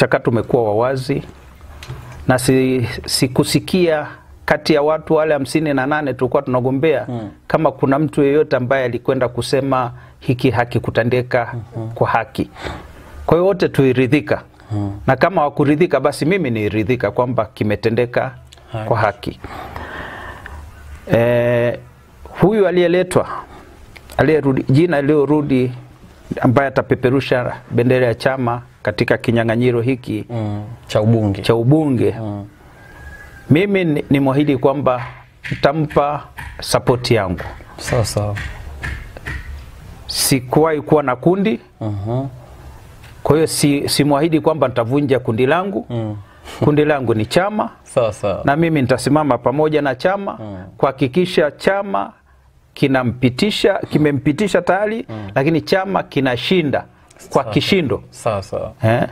mchakato umekuwa wa wazi na si, sikusikia kati ya watu wale hamsini na nane tulikuwa tunagombea hmm. kama kuna mtu yeyote ambaye alikwenda kusema hiki hakikutendeka mm -hmm. kwa haki. Kwa hiyo wote tuiridhika hmm. na kama wakuridhika, basi mimi niiridhika kwamba kimetendeka haki. kwa haki. E, huyu aliyeletwa aliyerudi, jina aliyorudi ambaye atapeperusha bendera ya chama katika kinyang'anyiro hiki mm. cha ubunge, cha ubunge. Mm. Mimi ni, mwahidi kwamba nitampa sapoti yangu sawa sawa. Sikuwahi kuwa na kundi mm -hmm. Kwa hiyo si, simwahidi kwamba nitavunja kundi langu mm. kundi langu ni chama sawa sawa, na mimi nitasimama pamoja na chama mm. kuhakikisha chama kinampitisha kimempitisha tayari mm. lakini chama kinashinda kwa kishindo sawa sawa eh?